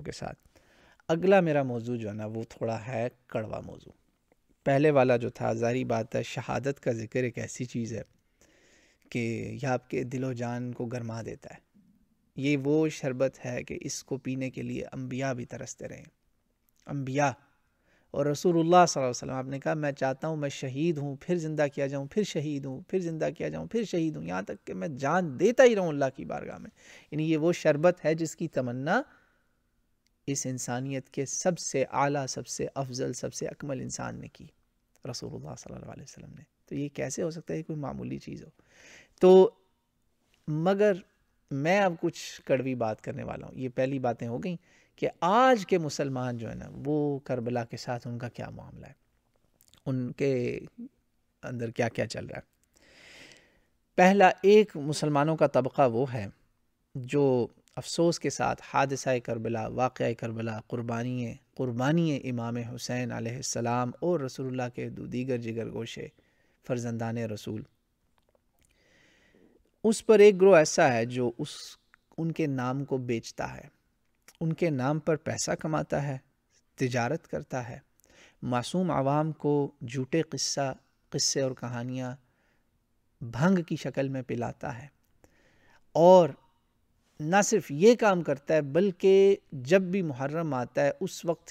के साथ अगला मेरा मौजू जो है ना वो थोड़ा है कड़वा मौजू पहले वाला जो था जारी बात है शहादत का ज़िक्र एक ऐसी चीज़ है कि यह आपके दिलो जान को गरमा देता है ये वो शरबत है कि इसको पीने के लिए अम्बिया भी तरसते रहें अम्बिया और रसूलुल्लाह सल्लल्लाहु अलैहि वसल्लम आपने कहा मैं चाहता हूँ मैं शहीद हूँ फिर ज़िंदा किया जाऊँ फिर शहीद हूँ फिर ज़िंदा किया जाऊँ फिर शहीद हूँ यहाँ तक कि मैं जान देता ही रहूँ अल्लाह की बारगाह में यानी ये वो शरबत है जिसकी तमन्ना इस इंसानियत के सबसे आला सबसे अफजल सबसे अकमल इंसान ने की रसूल सल्लल्लाहु अलैहि वसल्लम ने तो ये कैसे हो सकता है कोई मामूली चीज़ हो तो मगर मैं अब कुछ कड़वी बात करने वाला हूँ ये पहली बातें हो गई कि आज के मुसलमान जो है ना वो करबला के साथ उनका क्या मामला है उनके अंदर क्या क्या चल रहा है पहला एक मुसलमानों का तबका वो है जो अफसोस के साथ हादसा करबला वाक़ करबला क़ुरबानी क़ुरबानी इमाम हुसैन आसमाम और रसूलुल्लाह के दीगर जिगर गोशे फ़र्जंदान रसूल उस पर एक ग्रोह ऐसा है जो उस उनके नाम को बेचता है उनके नाम पर पैसा कमाता है तजारत करता है मासूम आवाम को झूठे क़स्सा किस्से और कहानियाँ भंग की शक्ल में पिलाता है और ना सिर्फ ये काम करता है बल्कि जब भी मुहर्रम आता है उस वक्त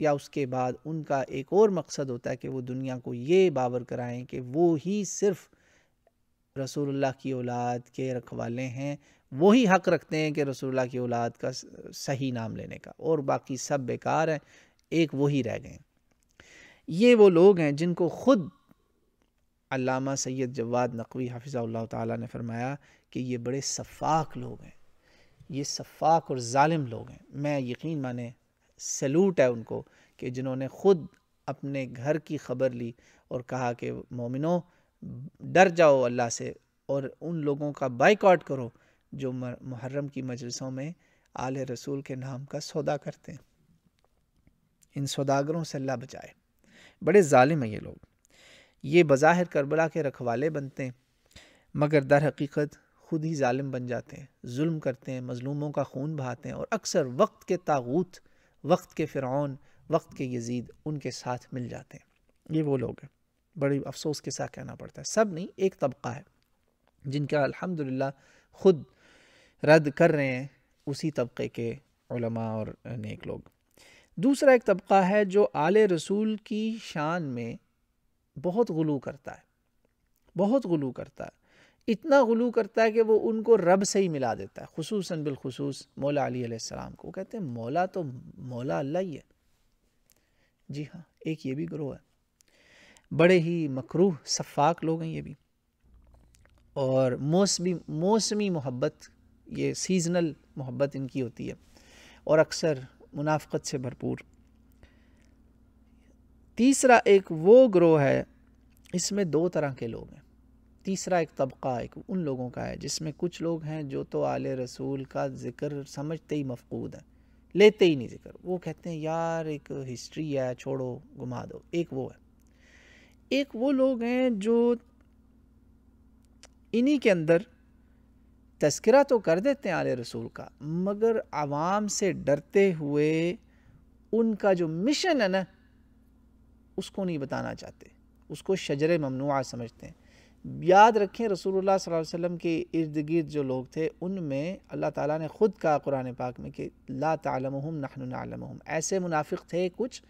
या उसके बाद उनका एक और मकसद होता है कि वो दुनिया को ये बावर कराएं कि वो ही सिर्फ़ रसूलुल्लाह की औलाद के रखवाले हैं वही हक रखते हैं कि रसूलुल्लाह की औलाद का सही नाम लेने का और बाकी सब बेकार हैं एक वही रह गए ये वो लोग हैं जिनको ख़ुद अल्लामा सैयद जवाद नकवी ताला ने फरमाया कि ये बड़े सफाक लोग हैं ये शफाक और ालिम लोग हैं मैं यकीन माने सलूट है उनको कि जिन्होंने ख़ुद अपने घर की खबर ली और कहा कि मोमिनो डर जाओ अल्लाह से और उन लोगों का बाइकआउट करो जो मुहर्रम की मजलसों में आल रसूल के नाम का सौदा करते हैं इन सौदागरों से अल्लाह बचाए बड़े ालिम हैं ये लोग ये बज़ाहिर करबला के रखवाले बनते हैं मगर दर हकीकत खुद ही ालिम बन जाते हैं जुल्म करते हैं मज़लूमों का खून बहाते हैं और अक्सर वक्त के तागूत वक्त के फ़िरौन वक्त के यजीद उनके साथ मिल जाते हैं ये वो लोग हैं बड़ी अफसोस के साथ कहना पड़ता है सब नहीं एक तबका है जिनका अल्हम्दुलिल्लाह ख़ुद रद्द कर रहे हैं उसी तबके के और नेक लोग दूसरा एक तबका है जो आले रसूल की शान में बहुत गलू करता है बहुत गलू करता है इतना गलू करता है कि वो उनको रब से ही मिला देता है खसूस बिलखसूस मौला अलीसम सलाम को कहते हैं मौला तो मौला अल्लाह ही है जी हाँ एक ये भी ग्रोह है बड़े ही मकरूह शफाक लोग हैं ये भी और मौसमी मौसमी मोहब्बत ये सीजनल मोहब्बत इनकी होती है और अक्सर मुनाफ़त से भरपूर तीसरा एक वो ग्रोह है इसमें दो तरह के लोग हैं तीसरा एक तबका एक उन लोगों का है जिसमें कुछ लोग हैं जो तो आले रसूल का ज़िक्र समझते ही मफकूद हैं लेते ही नहीं जिक्र वो कहते हैं यार एक हिस्ट्री है छोड़ो घुमा दो एक वो है एक वो लोग हैं जो इन्हीं के अंदर तस्करा तो कर देते हैं आले रसूल का मगर आवाम से डरते हुए उनका जो मिशन है ना उसको नहीं बताना चाहते उसको शजर ममनुआ समझते हैं याद रखें रसूलुल्लाह सल्लल्लाहु अलैहि वसल्लम के इर्द गिर्द जो लोग थे उनमें अल्लाह ताला ने ख़ुद कहा कुरान पाक में कि ला तालमहम नहनुनालमहम ऐसे मुनाफिक थे कुछ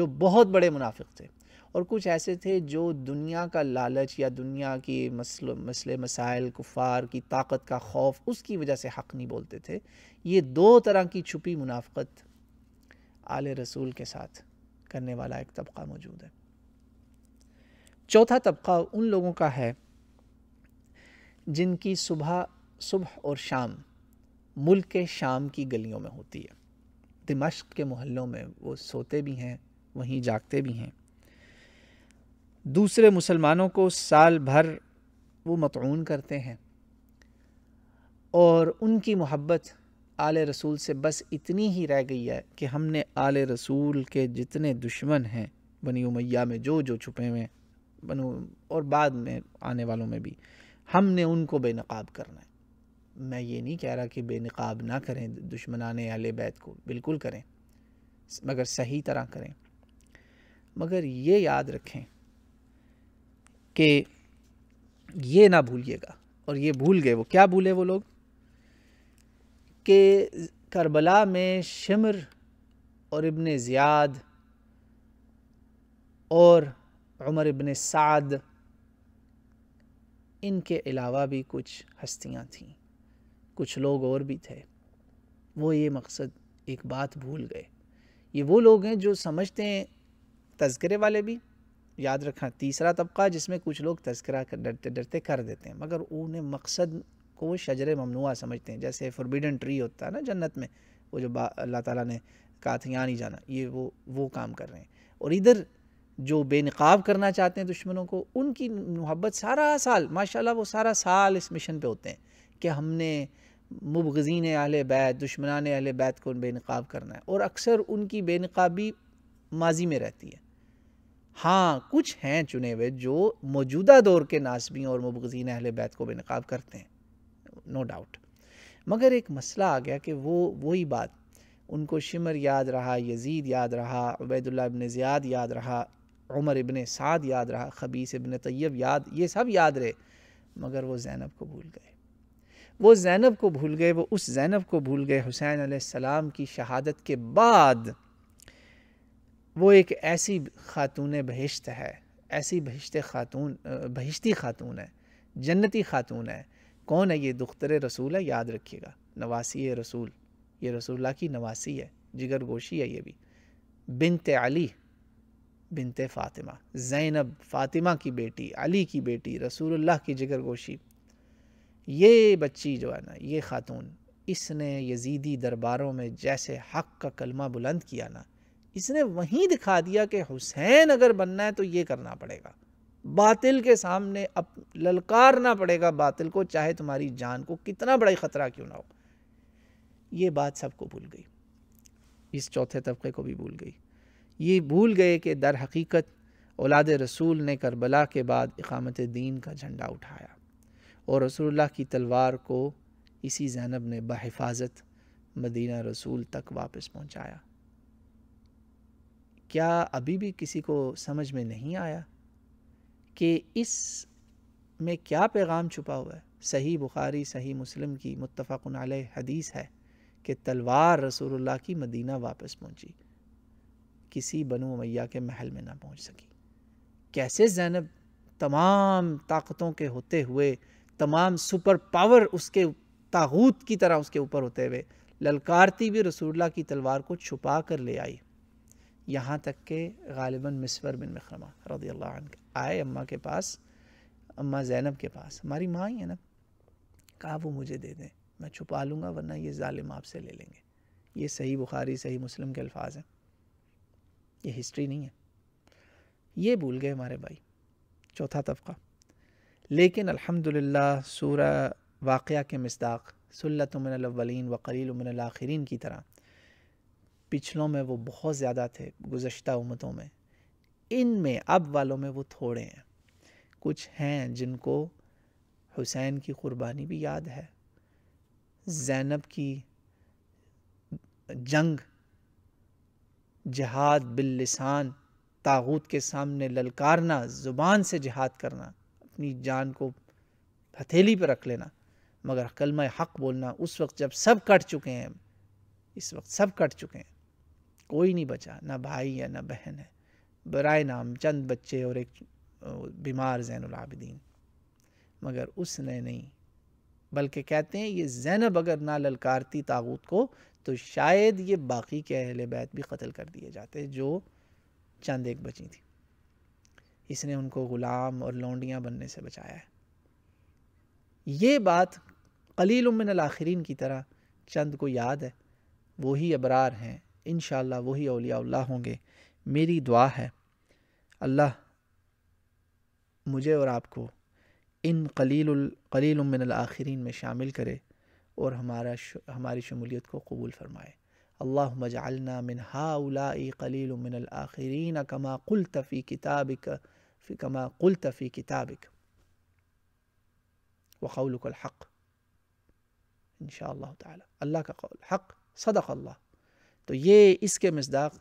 जो बहुत बड़े मुनाफिक थे और कुछ ऐसे थे जो दुनिया का लालच या दुनिया की मसल मसले मसाइल कुफार की ताकत का खौफ उसकी वजह से हक़ नहीं बोलते थे ये दो तरह की छुपी मुनाफ़त आल रसूल के साथ करने वाला एक तबका मौजूद है चौथा तबका उन लोगों का है जिनकी सुबह सुबह और शाम मुल्क के शाम की गलियों में होती है दिमश्क के मोहल्लों में वो सोते भी हैं वहीं जागते भी हैं दूसरे मुसलमानों को साल भर वो मतून करते हैं और उनकी मोहब्बत आल रसूल से बस इतनी ही रह गई है कि हमने आल रसूल के जितने दुश्मन हैं बनी उमैया में जो जो छुपे हुए हैं बनो और बाद में आने वालों में भी हमने उनको बेनकाब करना है मैं ये नहीं कह रहा कि बेनकाब ना करें आने वाले बैत को बिल्कुल करें मगर सही तरह करें मगर ये याद रखें कि ये ना भूलिएगा और ये भूल गए वो क्या भूले वो लोग कि करबला में शिमर और इब्ने ज़ियाद और उमर इबन साद इनके अलावा भी कुछ हस्तियाँ थीं कुछ लोग और भी थे वो ये मकसद एक बात भूल गए ये वो लोग हैं जो समझते हैं तस्करे वाले भी याद रखा तीसरा तबका जिसमें कुछ लोग तस्करा कर डरते डरते कर देते हैं मगर उन्हें मकसद को वो शजर ममनुआ समझते हैं जैसे फॉरबिडन ट्री होता है ना जन्नत में वो जो अल्लाह ताला ने कहा था यहाँ नहीं जाना ये वो वो काम कर रहे हैं और इधर जो बेनकाब करना चाहते हैं दुश्मनों को उनकी मोहब्बत सारा साल माशाल्लाह वो सारा साल इस मिशन पे होते हैं कि हमने मुबगजीन अहल बैत दुश्मनान अहल बैत को बेनकाब करना है और अक्सर उनकी बेनकाबी माजी में रहती है हाँ कुछ हैं चुने हुए जो मौजूदा दौर के नासबी और मुबगजीन अहल बैत को बेनकाब करते हैं नो no डाउट मगर एक मसला आ गया कि वो वही बात उनको शिमर याद रहा यजीद याद रहा उबैदुल्ला इबन ज़ियाद याद रहा उमर इबन साद याद रहा खबीस इबन तैयब याद ये सब याद रहे मगर वो ज़ैनब को भूल गए वो ज़ैनब को भूल गए वो उस ज़ैनब को भूल गए हुसैन आसमाम की शहादत के बाद वो एक ऐसी ख़ातून बहिश्त है ऐसी बहिश्त खातून बहिश्ती खातून है जन्नती खातून है कौन है ये दुख्तर रसूल है याद रखिएगा नवासी रसूल ये रसूल्ला की नवासी है जिगर गोशी है ये भी बिनते अली बिनते फ़ातिमा ज़ैनब फ़ातिमा की बेटी अली की बेटी रसूलुल्लाह की जिगर गोशी ये बच्ची जो है ना ये ख़ातून इसने यजीदी दरबारों में जैसे हक का कलमा बुलंद किया ना इसने वहीं दिखा दिया कि हुसैन अगर बनना है तो ये करना पड़ेगा बातिल के सामने अप ललकारना पड़ेगा बातिल को चाहे तुम्हारी जान को कितना बड़ा ख़तरा क्यों ना हो ये बात सबको भूल गई इस चौथे तबके को भी भूल गई ये भूल गए कि दर हकीकत औलाद रसूल ने करबला के बाद इकामत दीन का झंडा उठाया और रसूलुल्लाह की तलवार को इसी जैनब ने बहिफाजत मदीना रसूल तक वापस पहुंचाया क्या अभी भी किसी को समझ में नहीं आया कि इस में क्या पैगाम छुपा हुआ है सही बुखारी सही मुस्लिम की मुतफ़ाक़ हदीस है कि तलवार रसूलुल्लाह की मदीना वापस पहुंची किसी बनु मैया के महल में ना पहुंच सकी कैसे जैनब तमाम ताकतों के होते हुए तमाम सुपर पावर उसके तागूत की तरह उसके ऊपर होते हुए ललकारती भी रसूल्ला की तलवार को छुपा कर ले आई यहाँ तक के गालिबा मिसवर बिन मखरमा रदी अल्लाह आए अम्मा के पास अम्मा जैनब के पास हमारी माँ ही है ना कहा वो मुझे दे दें मैं छुपा लूँगा वरना ये ालिम आपसे ले लेंगे ये सही बुखारी सही मुस्लिम के अल्फाज हैं ये हिस्ट्री नहीं है ये भूल गए हमारे भाई चौथा तबका लेकिन अल्हम्दुलिल्लाह सूरा वाक़ के मसदाक सल्लतमिनवलिन व कलील आखिरीन की तरह पिछलों में वो बहुत ज़्यादा थे गुज्त उम्मतों में इन में अब वालों में वो थोड़े हैं कुछ हैं जिनको हुसैन की क़ुरबानी भी याद है जैनब की जंग जहाद बिल्लिसान तागूत के सामने ललकारना ज़ुबान से जहाद करना अपनी जान को हथेली पर रख लेना मगर कलमा हक़ बोलना उस वक्त जब सब कट चुके हैं इस वक्त सब कट चुके हैं कोई नहीं बचा ना भाई है ना बहन है बरए नाम चंद बच्चे और एक बीमार जैनलाबदीन मगर उसने नहीं बल्कि कहते हैं ये जैनब अगर ना ललकारती तागूत को तो शायद ये बाकी के अहले बैत भी कत्ल कर दिए जाते जो चंद एक बची थी इसने उनको ग़ुलाम और लौंडियाँ बनने से बचाया है ये बात कलील उमिन आख़रीन की तरह चंद को याद है वही अबरार हैं इन वही अलियाल्ला होंगे मेरी दुआ है अल्लाह मुझे और आपको इन कलील कलील उमिन आखरीन में शामिल करे और हमारा हमारी शमूलियत को कबूल फ़रमाए अल्लाह मजालना मिन हाउलाई कलील मिनल आखिरीन कमा कुल तफ़ी किताबिक फ़ी कमा कुल तफ़ी किताबिक हक इन अल्लाह का कौल हक़ सदक अल्लाह तो ये इसके मजदाक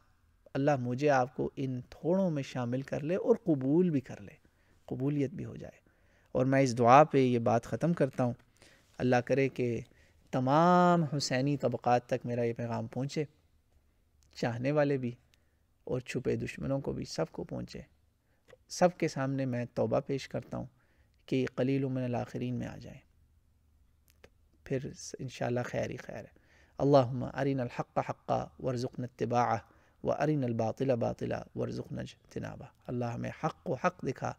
अल्लाह मुझे आपको इन थोड़ों में शामिल कर ले और कबूल भी कर ले कबूलियत भी हो जाए और मैं इस दुआ पे ये बात ख़त्म करता हूँ अल्लाह करे कि तमाम हुसैनी तबक़ात तक मेरा ये पैगाम पहुँचे चाहने वाले भी और छुपे दुश्मनों को भी सबको पहुँचे सब के सामने मैं तोबा पेश करता हूँ कि कलील उमन आखरीन में आ जाए तो फिर इन खैर ही खैर अल्लाम अरिन अलहक़ हक़ा वरज़ुक़न तबा व अरिन अलबातिला बातिला वरज़ुक़न तनाबा अल्लाह हमें हक़ को हक़ दिखा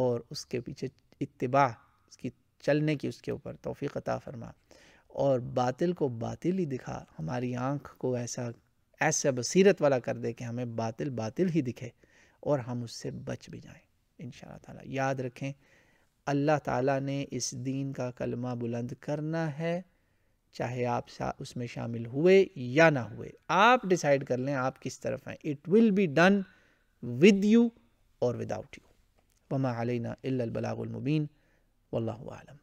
और उसके पीछे इतबा उसकी चलने की उसके ऊपर तोफ़ी अता फ़रमा और बातिल को बातिल ही दिखा हमारी आँख को ऐसा ऐसा बसीरत वाला कर दे कि हमें बातिल बातिल ही दिखे और हम उससे बच भी जाएं इन ताला याद रखें अल्लाह ताला ने इस दीन का कलमा बुलंद करना है चाहे आप उसमें शामिल हुए या ना हुए आप डिसाइड कर लें आप किस तरफ हैं it will be done with you और विदाउट यू वमा अलैना इल्लल बलागुल वल्लम